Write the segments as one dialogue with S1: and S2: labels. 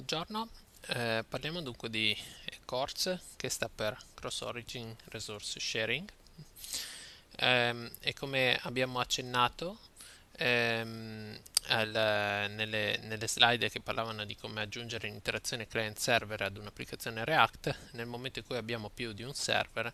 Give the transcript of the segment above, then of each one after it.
S1: Buongiorno, eh, parliamo dunque di CORS che sta per Cross Origin Resource Sharing eh, e come abbiamo accennato ehm, al, nelle, nelle, slide che parlavano di come aggiungere un'interazione client server ad un'applicazione React nel momento in cui abbiamo più di un server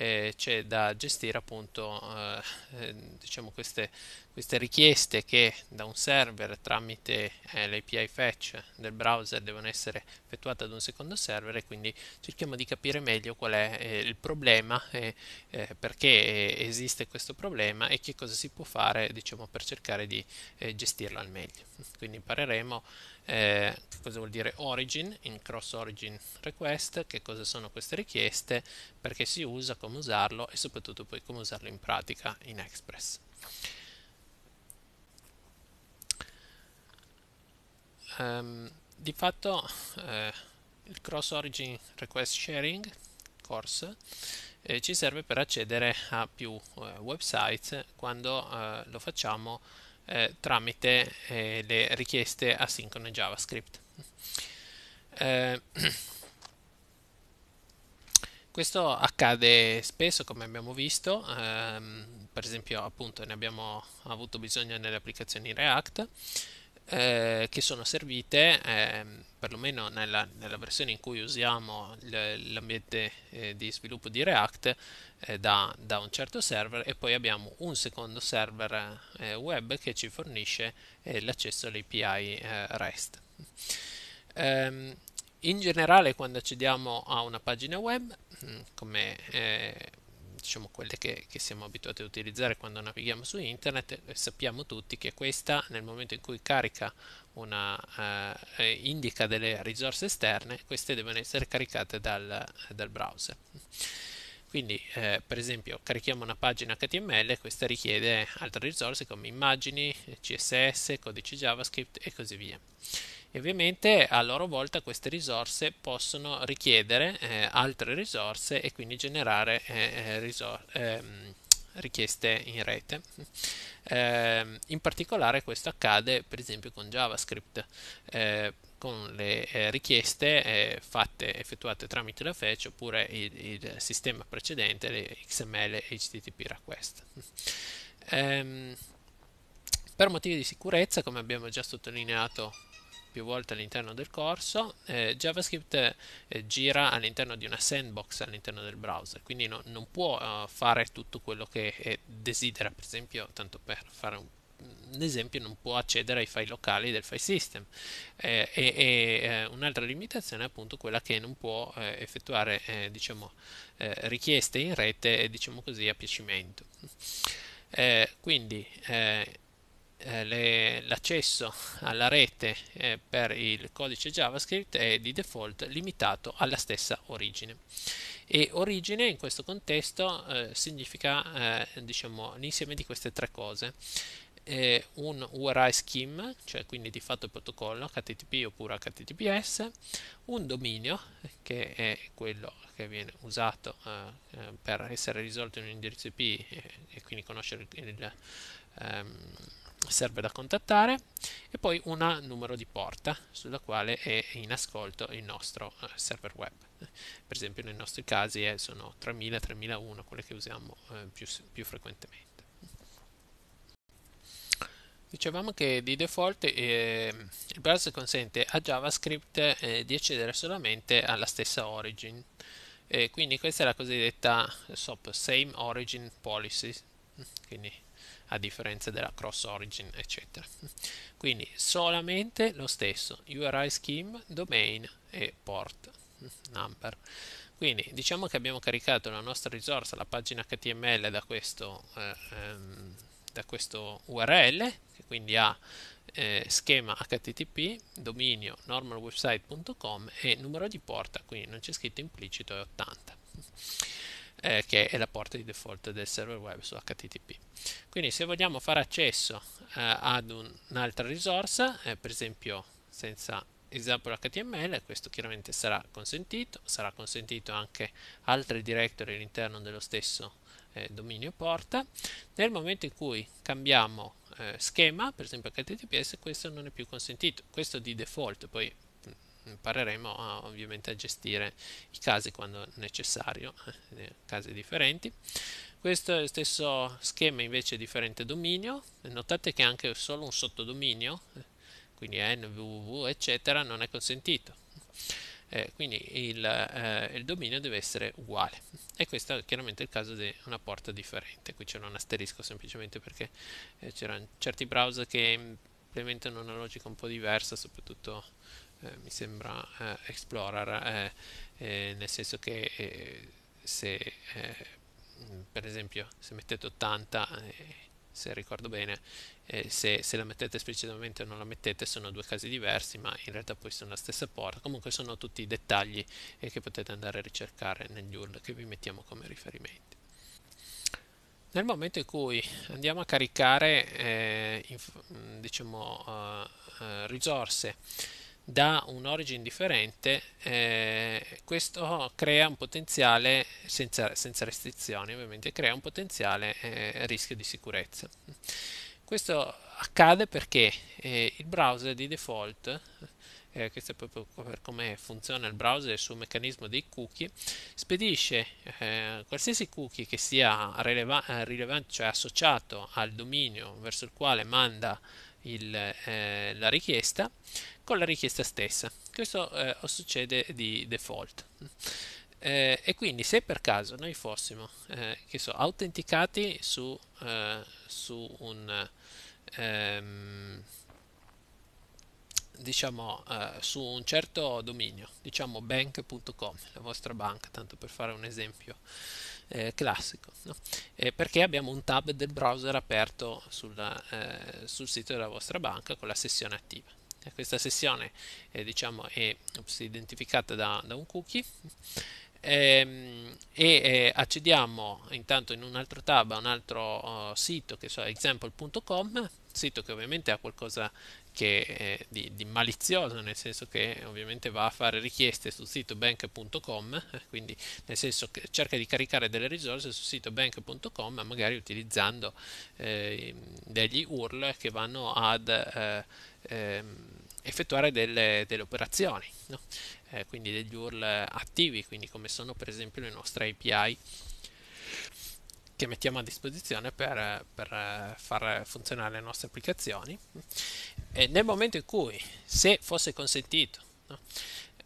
S1: eh, c'è da gestire appunto eh, eh, diciamo queste, queste, richieste che da un server tramite eh, l'API fetch del browser devono essere effettuate ad un secondo server e quindi cerchiamo di capire meglio qual è eh, il problema e eh, perché esiste questo problema e che cosa si può fare diciamo per cercare di gestirlo al meglio quindi impareremo eh, cosa vuol dire origin in cross origin request, che cosa sono queste richieste, perché si usa, come usarlo e soprattutto poi come usarlo in pratica in Express. Um, di fatto eh, il cross origin request sharing course eh, ci serve per accedere a più eh, website quando eh, lo facciamo eh, tramite eh, le richieste asincrone JavaScript. Eh, questo accade spesso, come abbiamo visto, ehm, per esempio appunto ne abbiamo avuto bisogno nelle applicazioni React eh, che sono servite, eh, perlomeno nella, nella, versione in cui usiamo l'ambiente eh, di sviluppo di React, eh, da, da, un certo server e poi abbiamo un secondo server eh, web che ci fornisce eh, l'accesso all'API REST. Ehm, in generale, quando accediamo a una pagina web, mm, come diciamo quelle che, che siamo abituati a utilizzare quando navighiamo su internet e eh, sappiamo tutti che questa nel momento in cui carica una, eh, eh, indica delle risorse esterne queste devono essere caricate dal, dal browser quindi eh, per esempio carichiamo una pagina HTML, e questa richiede altre risorse come immagini, CSS, codice JavaScript e così via. E ovviamente a loro volta queste risorse possono richiedere eh, altre risorse e quindi generare eh, eh risor- ehm, richieste in rete. Eh, in particolare questo accade per esempio con JavaScript. Eh, con le eh, richieste eh, fatte, effettuate tramite la fetch oppure il, il sistema precedente, le XML e HTTP request. ehm, per motivi di sicurezza, come abbiamo già sottolineato più volte all'interno del corso, eh, JavaScript eh, gira all'interno di una sandbox all'interno del browser, quindi no, non può uh, fare tutto quello che eh, desidera, per esempio, tanto per fare un ad esempio non può accedere ai file locali del file system eh, e, e eh, un'altra limitazione è appunto quella che non può eh, effettuare eh, diciamo, richieste in rete diciamo così a piacimento quindi le, l'accesso alla rete eh, per il codice JavaScript è di default limitato alla stessa origine e origine in questo contesto eh, significa eh, diciamo l'insieme di queste tre cose eh, un URI scheme, cioè quindi di fatto il protocollo HTTP oppure HTTPS, un dominio che è quello che viene usato eh, eh per essere risolto in un indirizzo IP e, eh, e quindi conoscere il, il ehm, serve da contattare e poi un numero di porta sulla quale è in ascolto il nostro eh, server web per esempio nei nostri casi sono 3000 3001 quelle che usiamo più, più frequentemente Dicevamo che di default eh, il browser consente a JavaScript eh, di accedere solamente alla stessa origin, eh, quindi questa è la cosiddetta eh, SOP, Same Origin Policy, quindi a differenza della cross origin, eccetera. Quindi solamente lo stesso URI scheme, domain e port number. Quindi diciamo che abbiamo caricato la nostra risorsa, la pagina HTML da questo. Eh, ehm, da questo URL, che quindi ha eh, schema http dominio normalwebsite.com e numero di porta, quindi non c'è scritto implicito, è 80. Eh, che è la porta di default del server web su HTTP. Quindi se vogliamo fare accesso eh, ad un, un'altra risorsa, eh, per esempio senza esempio HTML, questo chiaramente sarà consentito, sarà consentito anche altri directory all'interno dello stesso eh, dominio porta nel momento in cui cambiamo eh, schema per esempio HTTPS questo non è più consentito questo di default poi mm, impareremo a, ovviamente a gestire i casi quando necessario eh, eh, casi differenti questo è lo stesso schema invece differente dominio notate che anche solo un sottodominio eh, quindi n, www eccetera non è consentito eh, quindi il, eh, il, dominio deve essere uguale e questo è chiaramente il caso di una porta differente qui c'è un asterisco semplicemente perché eh, c'erano certi browser che implementano una logica un po' diversa soprattutto eh, mi sembra eh, Explorer eh, nel senso che se per esempio se mettete 80 se ricordo bene, eh, se, se, la mettete esplicitamente o non la mettete sono due casi diversi, ma in realtà poi sono la stessa porta. Comunque sono tutti i dettagli eh, che potete andare a ricercare negli URL che vi mettiamo come riferimenti. Nel momento in cui andiamo a caricare eh, diciamo, eh, eh, risorse da un origin differente, eh, questo crea un potenziale, senza, senza, restrizioni ovviamente, crea un potenziale eh, rischio di sicurezza. Questo accade perché eh, il browser di default, eh, questo è proprio per come funziona il browser e il suo meccanismo dei cookie, spedisce eh, qualsiasi cookie che sia rileva- rilevante, cioè associato al dominio verso il quale manda il, eh, la richiesta, con la richiesta stessa. Questo eh, succede di default. Eh, e quindi se per caso noi fossimo eh, so, autenticati su, eh, su un ehm, diciamo eh, su un certo dominio diciamo bank.com la vostra banca tanto per fare un esempio eh, classico no? perché abbiamo un tab del browser aperto sulla, sul sito della vostra banca con la sessione attiva eh, questa sessione eh, diciamo, è identificata da, da un cookie ehm, e, e eh, accediamo intanto in un altro tab a un altro uh, sito che so example.com sito che ovviamente ha qualcosa che, eh, di, di, malizioso nel senso che ovviamente va a fare richieste sul sito bank.com eh, quindi nel senso che cerca di caricare delle risorse sul sito bank.com magari utilizzando eh, degli URL che vanno ad Ehm, effettuare delle, delle operazioni, no? eh, quindi degli URL attivi, quindi come sono per esempio le nostre API che mettiamo a disposizione per, per far funzionare le nostre applicazioni. E nel momento in cui, se fosse consentito, no?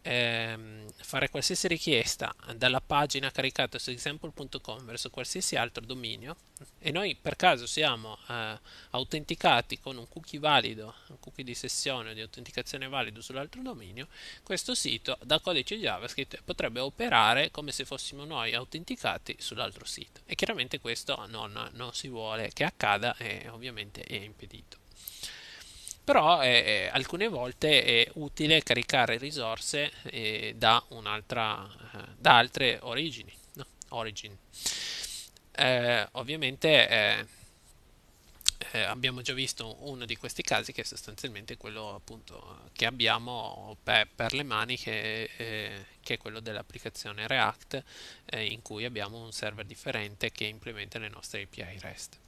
S1: ehm, fare qualsiasi richiesta dalla pagina caricata su example.com verso qualsiasi altro dominio e noi per caso siamo eh, autenticati con un cookie valido, un cookie di sessione o di autenticazione valido sull'altro dominio, questo sito da codice JavaScript potrebbe operare come se fossimo noi autenticati sull'altro sito e chiaramente questo non, non si vuole che accada e ovviamente è impedito però eh, eh, alcune volte è utile caricare risorse eh, da, eh, da, altre origini. No? Origin. Eh, ovviamente eh, abbiamo già visto uno di questi casi che è sostanzialmente quello appunto, che abbiamo per, per le mani che, che, è quello dell'applicazione React in cui abbiamo un server differente che implementa le nostre API REST.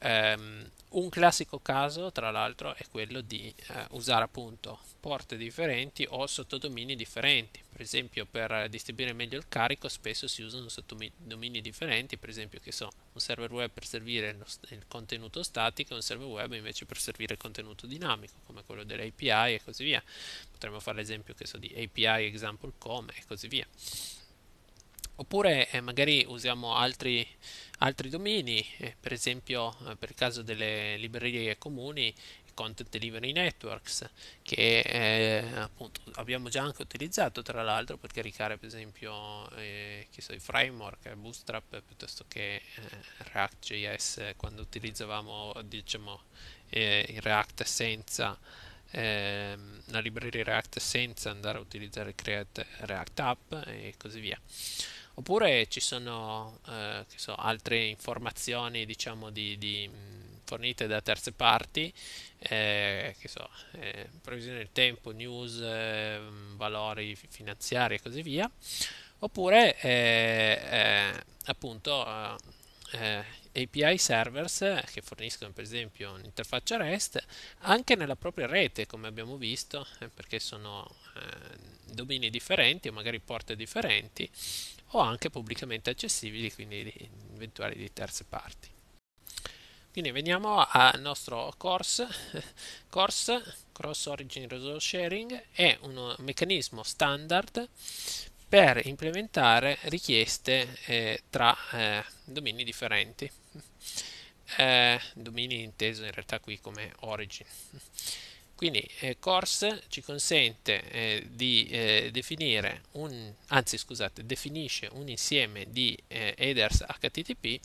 S1: Ehm, un classico caso, tra l'altro, è quello di eh, usare appunto porte differenti o sottodomini differenti. Per esempio, per distribuire meglio il carico, spesso si usano sottodomini differenti, per esempio, che so, un server web per servire il contenuto statico e un server web invece per servire il contenuto dinamico, come quello dell'API e così via. Potremmo fare l'esempio che so, di API example.com e così via. Oppure eh, magari usiamo altri altri domini, eh, per esempio eh, per caso delle librerie comuni, Content Delivery Networks, che eh, appunto abbiamo già anche utilizzato tra l'altro per caricare per esempio eh, so, i framework, Bootstrap piuttosto che eh, React.js quando utilizzavamo diciamo eh, il React senza ehm, la libreria React senza andare a utilizzare Create React App e così via. Oppure ci sono eh, so, altre informazioni, diciamo, di, di, mm, fornite da terze parti, eh, che so, eh, previsione del tempo, news, eh, mm, valori finanziari e così via. Oppure, eh, eh, appunto, API servers che forniscono per esempio un'interfaccia REST anche nella propria rete, come abbiamo visto, perché sono domini differenti o magari porte differenti o anche pubblicamente accessibili, quindi eventuali di terze parti. Quindi veniamo al nostro course. course Cross Origin Resource Sharing è un meccanismo standard per implementare richieste eh, tra eh, domini differenti. Eh, domini inteso in realtà qui come origin. Quindi eh, course ci consente eh, di eh, definire un, anzi scusate, definisce un insieme di eh, headers HTTP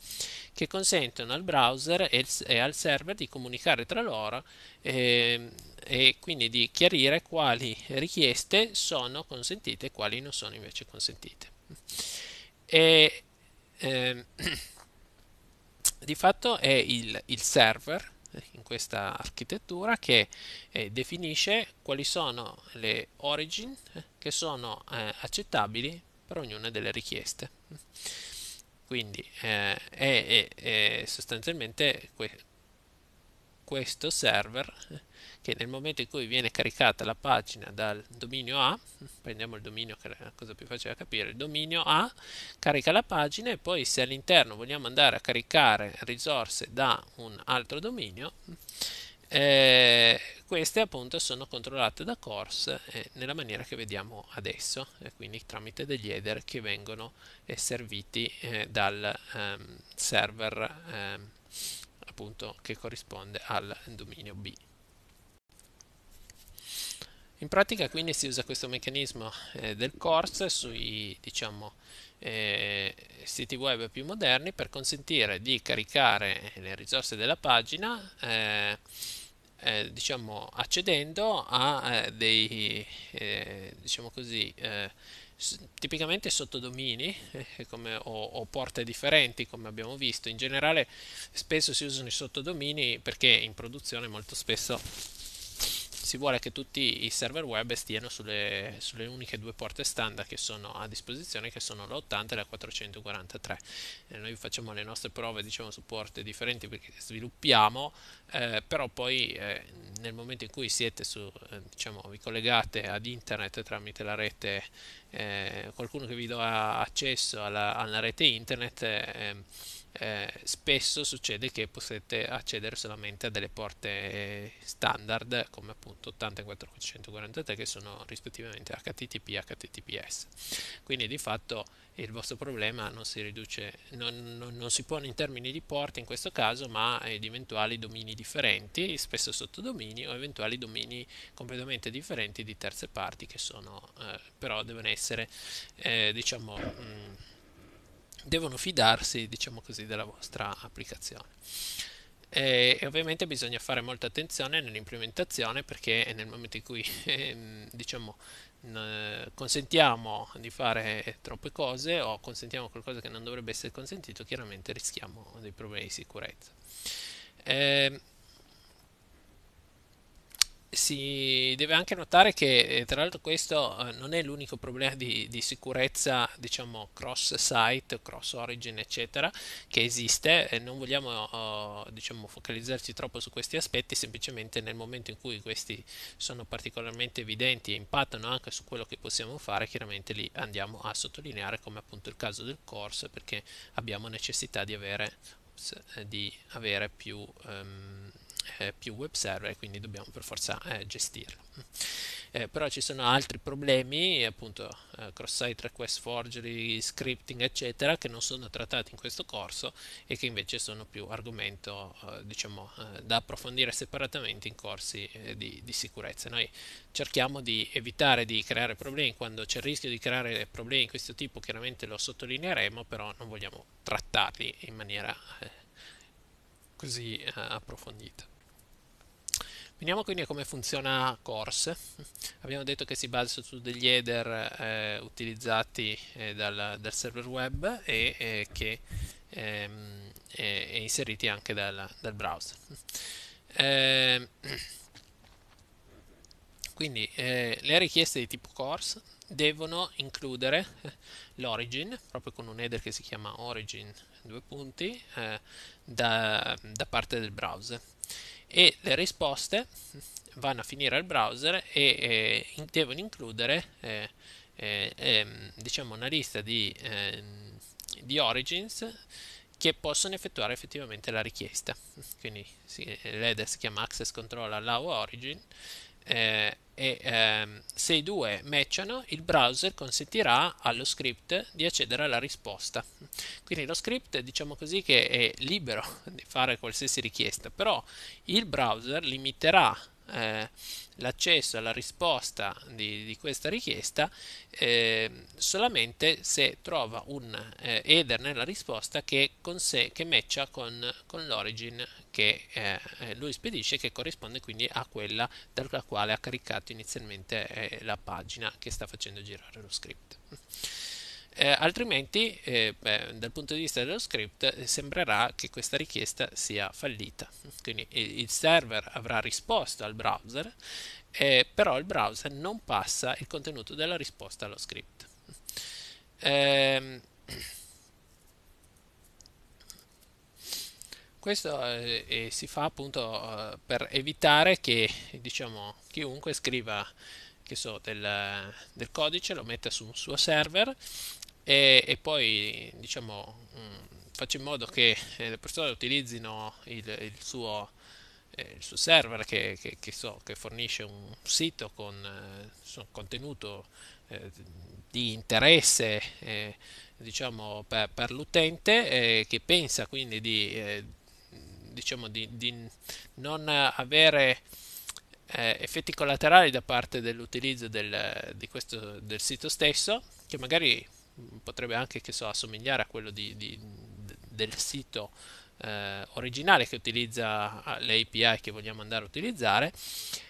S1: che consentono al browser e, e al server di comunicare tra loro ehm, e quindi di chiarire quali richieste sono consentite e quali non sono invece consentite. E, ehm, di fatto è il, il server in questa architettura che eh, definisce quali sono le origin eh, che sono eh, accettabili per ognuna delle richieste. Quindi eh, è, è, è, sostanzialmente que questo server che nel momento in cui viene caricata la pagina dal dominio A, prendiamo il dominio che è la cosa più facile da capire, il dominio A carica la pagina e poi se all'interno vogliamo andare a caricare risorse da un altro dominio, eh, queste appunto sono controllate da Course eh, nella maniera che vediamo adesso, eh, quindi tramite degli header che vengono eh, serviti eh, dal ehm, server ehm, appunto che corrisponde al dominio B. In pratica quindi si usa questo meccanismo eh, del course sui diciamo, eh, siti web più moderni per consentire di caricare le risorse della pagina eh, eh diciamo, accedendo a eh, dei eh, diciamo così, tipicamente sottodomini eh, o, o, porte differenti come abbiamo visto in generale spesso si usano i sottodomini perché in produzione molto spesso si vuole che tutti i server web stiano sulle, sulle, uniche due porte standard che sono a disposizione, che sono la 80 e la 443. Eh, noi facciamo le nostre prove diciamo, su porte differenti perché sviluppiamo, eh, però poi eh, nel momento in cui siete su, eh, diciamo, vi collegate ad internet tramite la rete, eh, qualcuno che vi dà accesso alla, alla rete internet, eh, eh, spesso succede che possiate accedere solamente a delle porte standard come appunto 80443 che sono rispettivamente HTTP e HTTPS quindi di fatto il vostro problema non si riduce non, non, non si pone in termini di porte in questo caso ma di eventuali domini differenti spesso sottodomini o eventuali domini completamente differenti di terze parti che sono eh, però devono essere eh, diciamo mh, mm, devono fidarsi, diciamo così, della vostra applicazione. E, e, ovviamente bisogna fare molta attenzione nell'implementazione perché nel momento in cui eh, diciamo, consentiamo di fare troppe cose o consentiamo qualcosa che non dovrebbe essere consentito, chiaramente rischiamo dei problemi di sicurezza. Eh, si deve anche notare che eh, tra l'altro questo eh, non è l'unico problema di, di sicurezza diciamo cross site, cross origin eccetera che esiste non vogliamo oh, diciamo focalizzarci troppo su questi aspetti semplicemente nel momento in cui questi sono particolarmente evidenti e impattano anche su quello che possiamo fare chiaramente li andiamo a sottolineare come appunto il caso del course perché abbiamo necessità di avere, eh, di avere più um, eh, più web server e quindi dobbiamo per forza eh, gestirlo. Eh, però ci sono altri problemi, appunto eh, cross-site request forgery, scripting eccetera, che non sono trattati in questo corso e che invece sono più argomento eh, diciamo, eh, da approfondire separatamente in corsi di, di sicurezza. Noi cerchiamo di evitare di creare problemi quando c'è il rischio di creare problemi di questo tipo, chiaramente lo sottolineeremo, però non vogliamo trattarli in maniera così approfondita. Veniamo quindi a come funziona Course. Abbiamo detto che si basa su degli header eh, utilizzati eh, dal, dal, server web e eh, che ehm, e, eh, e inseriti anche dal, dal browser. Ehm, quindi eh, le richieste di tipo course devono includere l'origin, proprio con un header che si chiama origin due punti, eh, da, da parte del browser e le risposte vanno a finire al browser e eh, devono includere eh, eh, ehm, diciamo una lista di, ehm, di, origins che possono effettuare effettivamente la richiesta quindi sì, l'EDES chiama access control allow origin eh, e ehm, se i due matchano il browser consentirà allo script di accedere alla risposta quindi lo script diciamo così che è libero di fare qualsiasi richiesta però il browser limiterà eh, l'accesso alla risposta di, di questa richiesta eh, solamente se trova un eh, header nella risposta che, consè, che matcha con, con l'origin che eh, lui spedisce che corrisponde quindi a quella dalla quale ha caricato inizialmente eh, la pagina che sta facendo girare lo script eh, altrimenti eh, beh, dal punto di vista dello script eh, sembrerà che questa richiesta sia fallita. Quindi il server avrà risposto al browser, eh, però il browser non passa il contenuto della risposta allo script. Ehm, questo eh, si fa appunto eh, per evitare che diciamo, chiunque scriva so, del, del codice, lo metta su un suo server e, e poi diciamo mh, mm, faccio in modo che eh, le persone utilizzino il, il, suo, eh, il suo server che, che, che, so, che, fornisce un sito con eh, contenuto eh, di interesse eh, diciamo, per, per l'utente eh, che pensa quindi di, diciamo di, di non avere effetti collaterali da parte dell'utilizzo del, questo, del sito stesso che magari potrebbe anche so, assomigliare a quello di, di, del sito eh, originale che utilizza ah, le API che vogliamo andare a utilizzare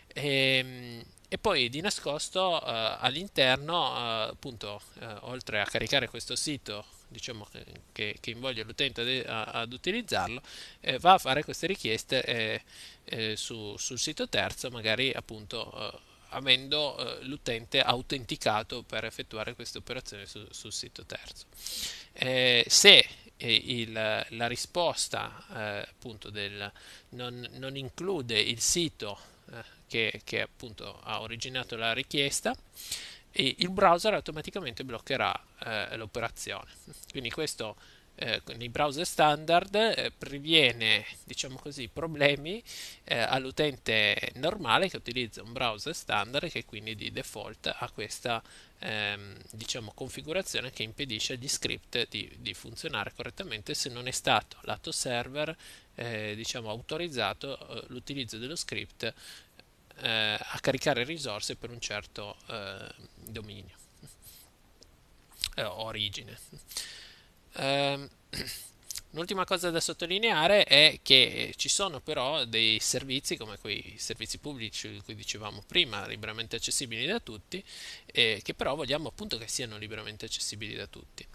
S1: e, ehm, e poi di nascosto eh, all'interno eh, appunto eh, oltre a caricare questo sito diciamo che, che, che invoglia l'utente de, ad utilizzarlo eh, va a fare queste richieste eh, su, sul sito terzo magari appunto avendo eh, l'utente autenticato per effettuare questa operazione su, sul sito terzo. Eh, se eh, il, la risposta eh, appunto del, non, non, include il sito eh, che, che appunto ha originato la richiesta, il browser automaticamente bloccherà eh, l'operazione. Quindi questo eh, nei browser standard eh, previene diciamo così, problemi eh, all'utente normale che utilizza un browser standard che quindi di default ha questa ehm, diciamo, configurazione che impedisce agli script di, di, funzionare correttamente se non è stato lato server eh, diciamo, autorizzato eh, l'utilizzo dello script eh, a caricare risorse per un certo dominio origine. Ehm, l'ultima cosa da sottolineare è che ci sono però dei servizi come quei servizi pubblici di cui dicevamo prima, liberamente accessibili da tutti, eh, che però vogliamo appunto che siano liberamente accessibili da tutti.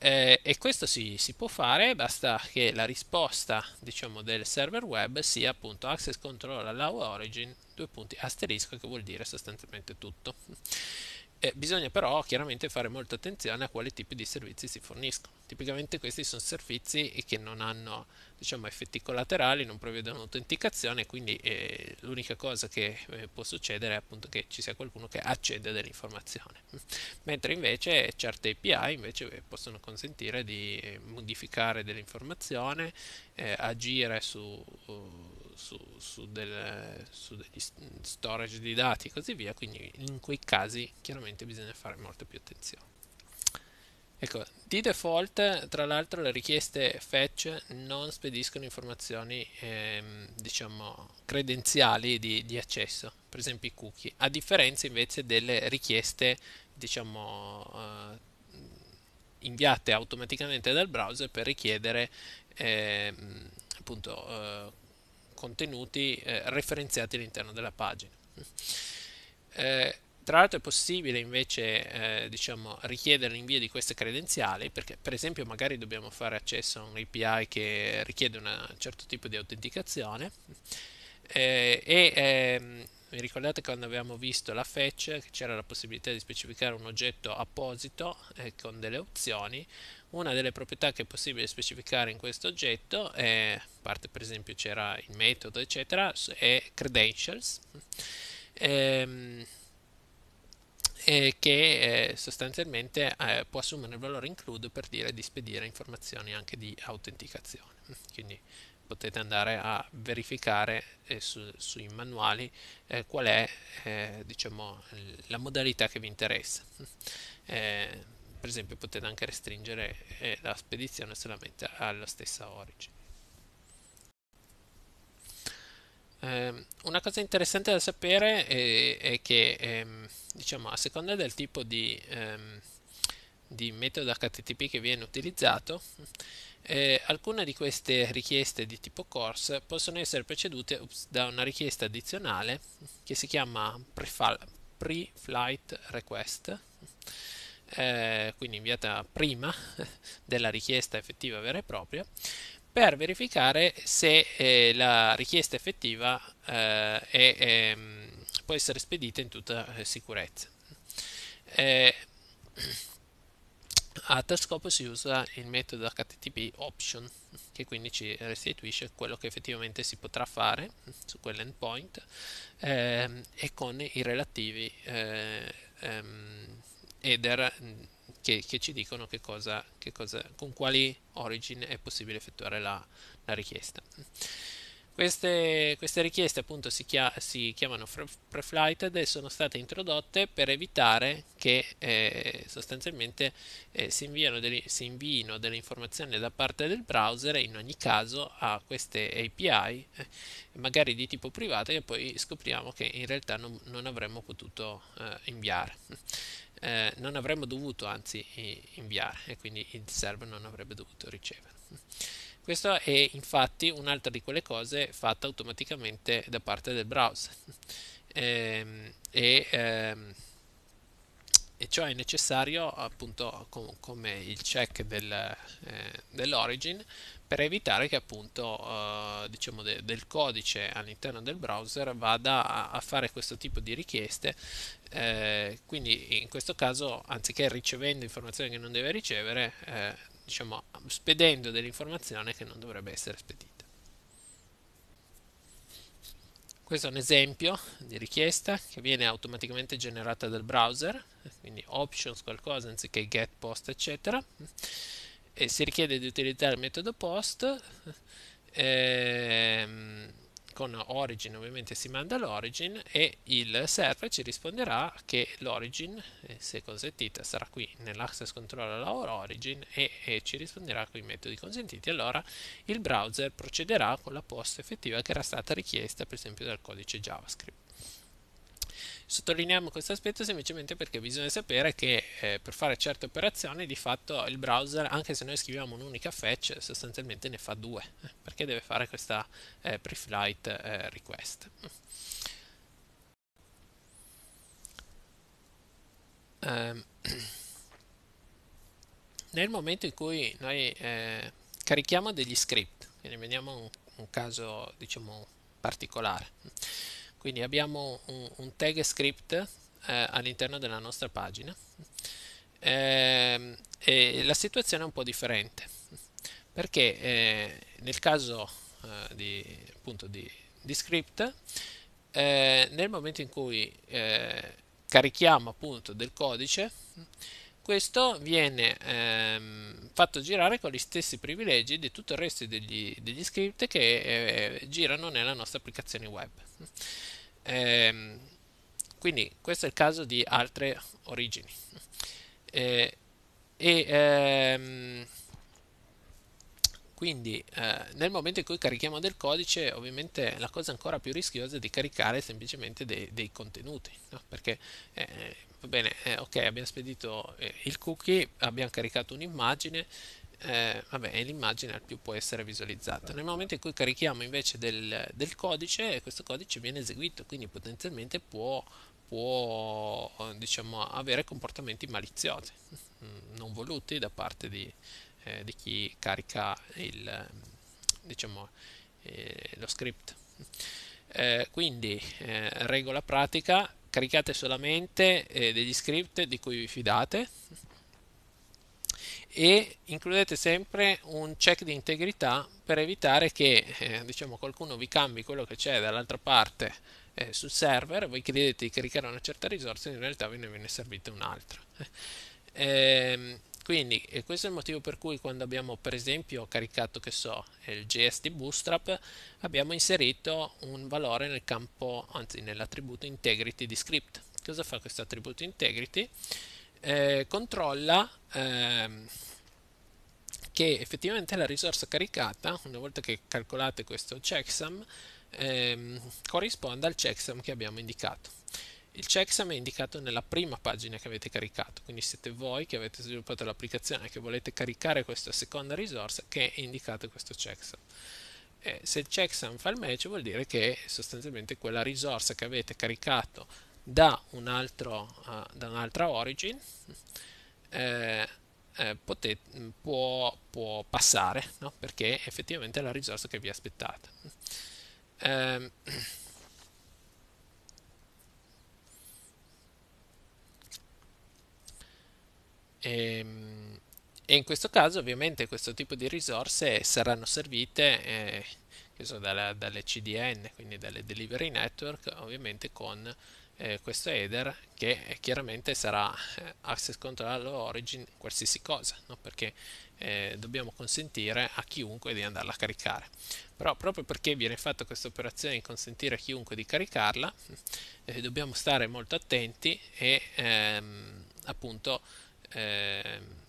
S1: Eh, e questo si, si, può fare, basta che la risposta diciamo, del server web sia appunto access control allow origin, due punti asterisco che vuol dire sostanzialmente tutto. Eh, bisogna però chiaramente fare molta attenzione a quali tipi di servizi si forniscono. Tipicamente questi sono servizi che non hanno diciamo, effetti collaterali, non prevedono autenticazione, quindi eh, l'unica cosa che eh, può succedere è appunto che ci sia qualcuno che accede all'informazione. Mentre invece certe API invece eh, possono consentire di eh, modificare dell'informazione, eh, agire su... Uh, su, su, del, su degli storage di dati e così via, quindi in quei casi chiaramente bisogna fare molto più attenzione. Ecco, di default, tra l'altro, le richieste fetch non spediscono informazioni, ehm, diciamo, credenziali di, di, accesso, per esempio i cookie, a differenza invece delle richieste, diciamo, eh, inviate automaticamente dal browser per richiedere, ehm, appunto, eh, contenuti eh, referenziati all'interno della pagina. Eh, tra l'altro è possibile invece eh, diciamo, richiedere l'invio di queste credenziali perché per esempio magari dobbiamo fare accesso a un API che richiede una, un certo tipo di autenticazione eh, e ehm, vi ricordate quando avevamo visto la fetch che c'era la possibilità di specificare un oggetto apposito eh, con delle opzioni una delle proprietà che è possibile specificare in questo oggetto è parte per esempio c'era il metodo eccetera è credentials ehm, eh, che eh, sostanzialmente eh, può assumere il valore include per dire di spedire informazioni anche di autenticazione. Quindi potete andare a verificare eh, su, sui manuali eh, qual è eh, diciamo, la modalità che vi interessa. Eh, per esempio potete anche restringere eh, la spedizione solamente alla stessa origin. Ehm, una cosa interessante da sapere è, eh, è che ehm, diciamo, a seconda del tipo di, ehm, di metodo HTTP che viene utilizzato, eh, alcune di queste richieste di tipo course possono essere precedute ups, da una richiesta addizionale che si chiama pre-flight request, eh, quindi inviata prima della richiesta effettiva vera e propria, per verificare se eh, la richiesta effettiva eh, è, ehm, può essere spedita in tutta eh, sicurezza eh, A tal scopo si usa il metodo HTTP option che quindi ci restituisce quello che effettivamente si potrà fare su quell'endpoint ehm, e con i relativi eh, ehm, header che, che, ci dicono che cosa, che cosa, con quali origin è possibile effettuare la, la richiesta. Queste, queste richieste appunto si, chia- si chiamano preflighted e sono state introdotte per evitare che eh, sostanzialmente eh, si, delle, si invino delle informazioni da parte del browser in ogni caso a queste API, eh, magari di tipo privato, che poi scopriamo che in realtà non, non avremmo potuto eh, inviare. Eh, non avremmo dovuto anzi inviare e quindi il server non avrebbe dovuto ricevere. Questa è infatti un'altra di quelle cose fatta automaticamente da parte del browser. Ehm, e, e, ehm, e ciò è necessario appunto com, come il check del, eh, dell'origin per evitare che appunto eh, diciamo de, del codice all'interno del browser vada a, a fare questo tipo di richieste eh, quindi in questo caso anziché ricevendo informazioni che non deve ricevere eh, diciamo, spedendo dell'informazione che non dovrebbe essere spedita. Questo è un esempio di richiesta che viene automaticamente generata dal browser, quindi options qualcosa anziché get post eccetera, e si richiede di utilizzare il metodo post. Ehm, con origin ovviamente si manda l'origin e il server ci risponderà che l'origin, eh, se consentita, sarà qui nell'access controller origin e, e ci risponderà con i metodi consentiti. Allora il browser procederà con la posta effettiva che era stata richiesta per esempio dal codice JavaScript. Sottolineiamo questo aspetto semplicemente perché bisogna sapere che eh, per fare certe operazioni di fatto il browser, anche se noi scriviamo un'unica fetch, sostanzialmente ne fa due, eh, perché deve fare questa eh, pre-flight eh, request. Um, nel momento in cui noi eh, carichiamo degli script, quindi vediamo un, un caso diciamo particolare quindi abbiamo un, un tag script eh, all'interno della nostra pagina eh, e la situazione è un po' differente perché eh, nel caso eh, di, appunto, di, di script eh, nel momento in cui eh, carichiamo appunto del codice questo viene ehm, fatto girare con gli stessi privilegi di tutto il resto degli, degli script che eh, girano nella nostra applicazione web. Ehm, quindi questo è il caso di altre origini. E, eh, e ehm, quindi eh, nel momento in cui carichiamo del codice ovviamente la cosa ancora più rischiosa è di caricare semplicemente dei, dei contenuti no? perché eh, va bene eh, ok abbiamo spedito eh, il cookie abbiamo caricato un'immagine eh, vabbè, l'immagine al più può essere visualizzata. Nel momento in cui carichiamo invece del, del codice, questo codice viene eseguito, quindi potenzialmente può, può eh, diciamo, avere comportamenti maliziosi, mm, non voluti da parte di, eh, di chi carica il, mm, diciamo, eh, lo script. Eh, quindi, eh, regola pratica, caricate solamente eh, degli script di cui vi fidate e includete sempre un check di integrità per evitare che eh, diciamo, qualcuno vi cambi quello che c'è dall'altra parte eh, sul server, voi chiedete di caricare una certa risorsa e in realtà ve ne viene servita un'altra. Eh, quindi questo è il motivo per cui quando abbiamo per esempio caricato che so il JS di Bootstrap abbiamo inserito un valore nel campo, anzi nell'attributo integrity di script. Cosa fa questo attributo integrity? eh, controlla ehm, che effettivamente la risorsa caricata, una volta che calcolate questo checksum, ehm, corrisponda al checksum che abbiamo indicato. Il checksum è indicato nella prima pagina che avete caricato, quindi siete voi che avete sviluppato l'applicazione e che volete caricare questa seconda risorsa che è indicato questo checksum. E eh, se il checksum fa il match vuol dire che sostanzialmente quella risorsa che avete caricato da, un altro, uh, da un'altra origin eh, eh, potete, può, può, passare no? perché effettivamente è la risorsa che vi aspettate. Eh, e, in questo caso ovviamente questo tipo di risorse saranno servite eh, dalle, dalle, CDN, quindi dalle delivery network, ovviamente con eh, questo header che eh, chiaramente sarà eh, access control origin qualsiasi cosa no? perché eh, dobbiamo consentire a chiunque di andarla a caricare però proprio perché viene fatta questa operazione di consentire a chiunque di caricarla eh, dobbiamo stare molto attenti e ehm, appunto ehm,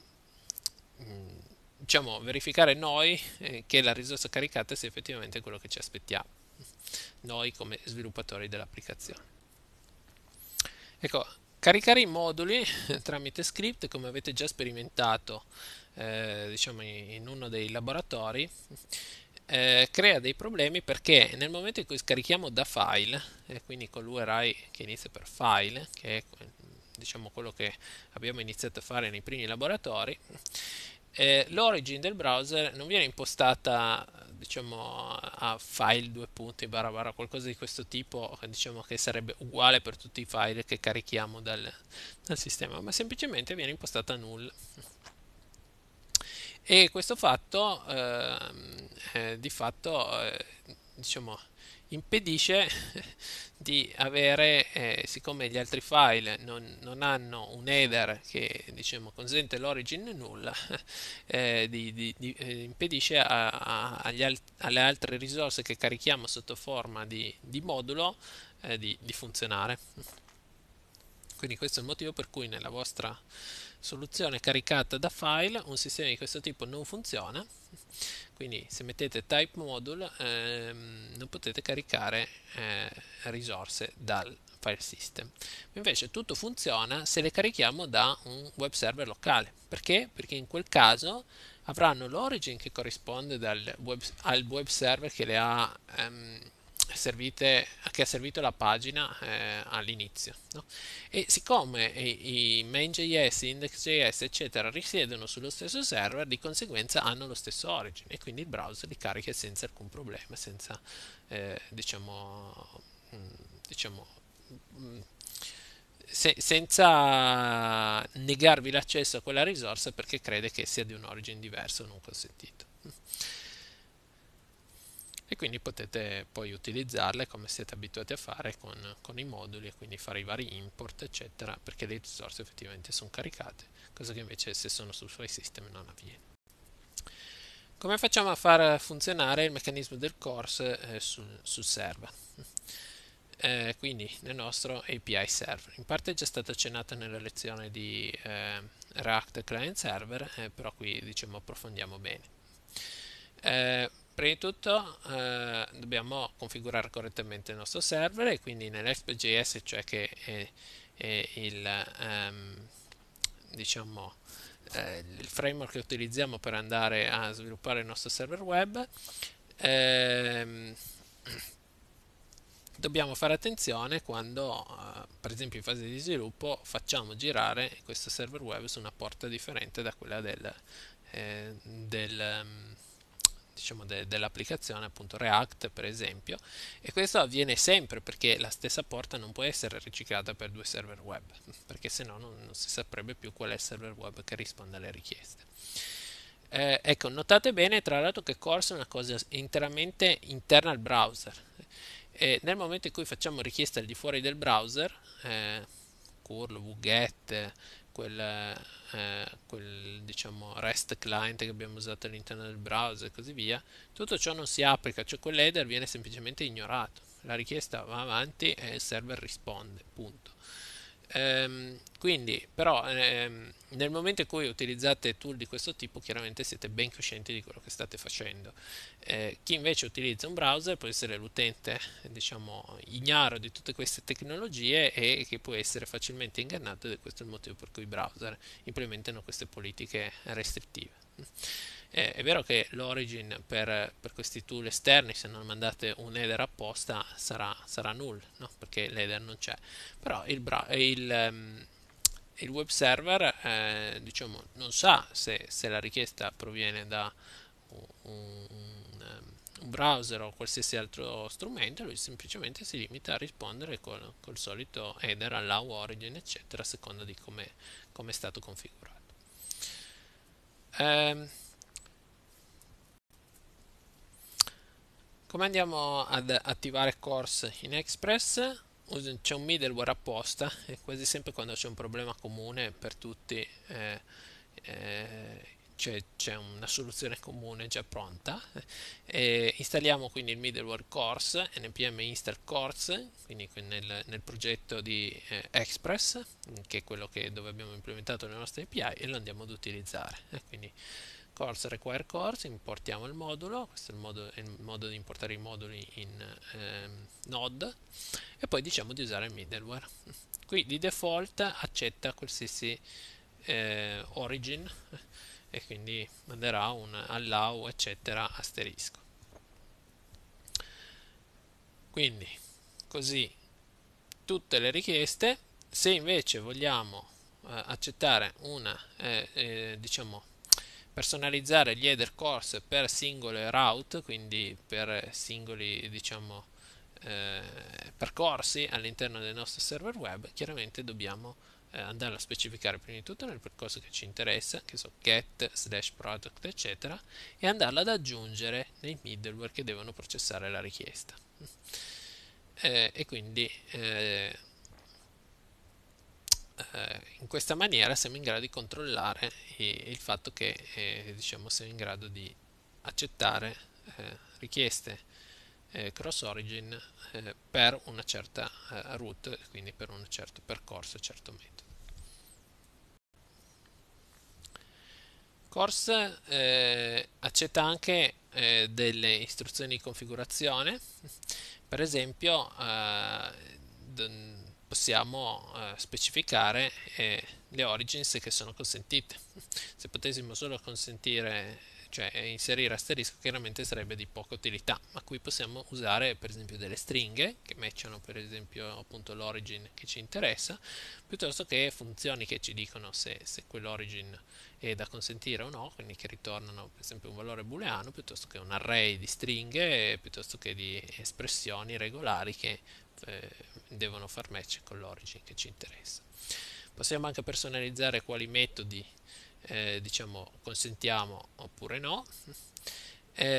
S1: diciamo verificare noi eh, che la risorsa caricata sia effettivamente quello che ci aspettiamo noi come sviluppatori dell'applicazione Ecco, caricare i moduli tramite script come avete già sperimentato eh, diciamo in uno dei laboratori eh, crea dei problemi perché nel momento in cui scarichiamo da file eh, quindi con l'URI che inizia per file che è diciamo quello che abbiamo iniziato a fare nei primi laboratori eh, l'origin del browser non viene impostata diciamo a file due punti barra barra qualcosa di questo tipo diciamo che sarebbe uguale per tutti i file che carichiamo dal, dal sistema ma semplicemente viene impostata null e questo fatto eh, eh, di fatto eh, diciamo impedisce di avere, eh, siccome gli altri file non, non, hanno un header che diciamo, consente l'origin nulla, eh, di, di, di, eh, impedisce a, a, alt- alle altre risorse che carichiamo sotto forma di, modulo eh, di, funzionare. Quindi questo è il motivo per cui nella vostra soluzione caricata da file un sistema di questo tipo non funziona quindi se mettete type module ehm, non potete caricare eh, risorse dal file system. Invece tutto funziona se le carichiamo da un web server locale. Perché? Perché in quel caso avranno l'origin che corrisponde web, al web server che le ha... Ehm, servite, che ha servito la pagina eh, all'inizio. No? E siccome i, i main.js, index.js, eccetera, risiedono sullo stesso server, di conseguenza hanno lo stesso origin e quindi il browser li carica senza alcun problema, senza eh, diciamo, mh, mm, diciamo mh, mm, se, senza negarvi l'accesso a quella risorsa perché crede che sia di un origin diverso non consentito quindi potete poi utilizzarle come siete abituati a fare con, con i moduli e quindi fare i vari import eccetera perché le risorse effettivamente sono caricate cosa che invece se sono sul file system non avviene come facciamo a far funzionare il meccanismo del course eh, sul, sul server eh, quindi nel nostro API server. In parte è già stato accennato nella lezione di eh, React Client Server, eh, però qui diciamo approfondiamo bene. Eh, prima di tutto eh, dobbiamo configurare correttamente il nostro server e quindi nell'XPJS, cioè che è, è il, ehm, diciamo, eh, il framework che utilizziamo per andare a sviluppare il nostro server web, ehm, dobbiamo fare attenzione quando, eh, per esempio, in fase di sviluppo facciamo girare questo server web su una porta differente da quella del, eh, del ehm, diciamo, de, dell'applicazione, appunto React per esempio, e questo avviene sempre perché la stessa porta non può essere riciclata per due server web, perché se no non, si saprebbe più qual è il server web che risponde alle richieste. Eh, ecco, notate bene tra l'altro che Corse è una cosa interamente interna al browser. E nel momento in cui facciamo richiesta al di fuori del browser, eh, curl, wget, quel, eh, quel diciamo, REST client che abbiamo usato all'interno del browser e così via, tutto ciò non si applica, cioè quell'header viene semplicemente ignorato. La richiesta va avanti e il server risponde, punto. Ehm, quindi, però, ehm, nel momento in cui utilizzate tool di questo tipo, chiaramente siete ben coscienti di quello che state facendo. Eh, chi invece utilizza un browser può essere l'utente, diciamo, ignaro di tutte queste tecnologie e che può essere facilmente ingannato ed è questo il motivo per cui i browser implementano queste politiche restrittive eh, è vero che l'origin per, per, questi tool esterni, se non mandate un header apposta, sarà, sarà null, no? perché l'header non c'è. Però il, bra- il, um, il web server eh, diciamo, non sa se, se, la richiesta proviene da un, un, ehm, un, browser o qualsiasi altro strumento, lui semplicemente si limita a rispondere col, col solito header allow origin eccetera a seconda di come è stato configurato. Um, come andiamo ad attivare course in Express c'è un middleware apposta e quasi sempre quando c'è un problema comune per tutti eh, eh, c'è, una soluzione comune già pronta e installiamo quindi il middleware course npm install course quindi nel, nel progetto di eh, express che è quello che, dove abbiamo implementato le nostre API e lo andiamo ad utilizzare quindi course require course importiamo il modulo questo è il modo, è il modo di importare i moduli in ehm, node e poi diciamo di usare il middleware qui di default accetta qualsiasi eh, origin e quindi manderà un allow eccetera asterisco quindi così tutte le richieste se invece vogliamo eh, accettare una eh, eh diciamo personalizzare gli header course per singole route, quindi per singoli diciamo, eh, percorsi all'interno del nostro server web, chiaramente dobbiamo eh, andare a specificare prima di tutto nel percorso che ci interessa, che so get, slash product, eccetera, e andarla ad aggiungere nei middleware che devono processare la richiesta. Eh, e quindi eh, eh, in questa maniera siamo in grado di controllare il fatto che eh, diciamo, siamo in grado di accettare eh, richieste eh, cross origin eh, per una certa eh, route, quindi per un certo percorso, un certo metodo. Course eh, accetta anche eh, delle istruzioni di configurazione, per esempio eh, possiamo eh, specificare eh, le origins che sono consentite. Se potessimo solo consentire cioè eh, inserire asterisco chiaramente sarebbe di poca utilità, ma qui possiamo usare per esempio delle stringhe che matchano per esempio appunto l'origin che ci interessa, piuttosto che funzioni che ci dicono se, se quell'origin è da consentire o no, quindi che ritornano per esempio un valore booleano, piuttosto che un array di stringhe, piuttosto che di espressioni regolari che eh, devono far match con l'origin che ci interessa. Possiamo anche personalizzare quali metodi eh, diciamo consentiamo oppure no e,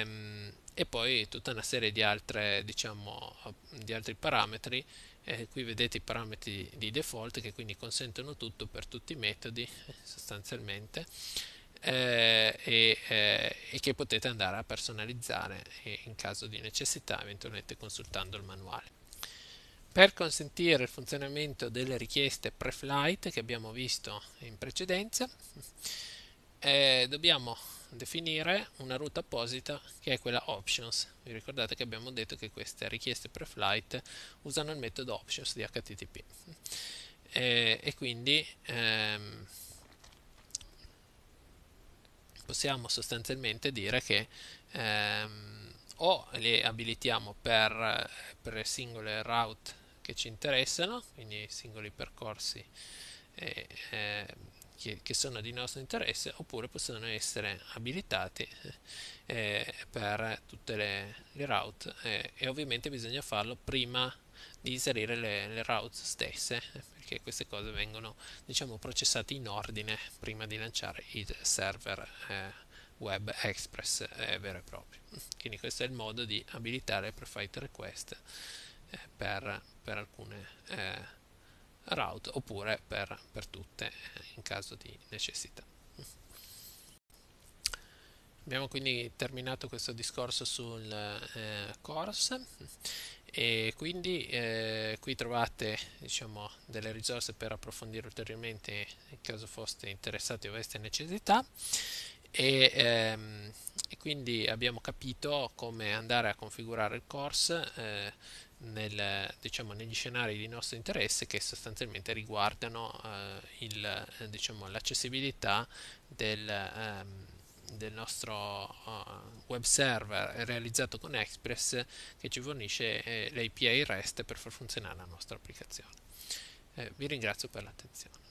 S1: ehm, e, poi tutta una serie di altre diciamo di altri parametri eh, qui vedete i parametri di default che quindi consentono tutto per tutti i metodi sostanzialmente eh, e, eh, e, che potete andare a personalizzare in caso di necessità eventualmente consultando il manuale per consentire il funzionamento delle richieste preflight che abbiamo visto in precedenza, eh, dobbiamo definire una ruta apposita che è quella options. Vi ricordate che abbiamo detto che queste richieste preflight usano il metodo options di HTTP eh, e quindi ehm, possiamo sostanzialmente dire che ehm, o le abilitiamo per, eh, per singole route che ci interessano, quindi i singoli percorsi eh, eh, che, che, sono di nostro interesse, oppure possono essere abilitati eh, per tutte le, le route eh, e ovviamente bisogna farlo prima di inserire le, le route stesse, perché queste cose vengono diciamo, processate in ordine prima di lanciare il server. Eh, web Express eh, vero e proprio. Quindi questo è il modo di abilitare il pre-fight eh, per, per alcune eh, route oppure per, per tutte eh, in caso di necessità. Abbiamo quindi terminato questo discorso sul eh, course e quindi eh, qui trovate diciamo, delle risorse per approfondire ulteriormente in caso foste interessati o aveste necessità e, ehm, e, quindi abbiamo capito come andare a configurare il course eh, nel, diciamo, negli scenari di nostro interesse che sostanzialmente riguardano eh, eh diciamo, l'accessibilità del, ehm, del nostro uh, web server realizzato con Express che ci fornisce eh, l'API REST per far funzionare la nostra applicazione. Eh, vi ringrazio per l'attenzione.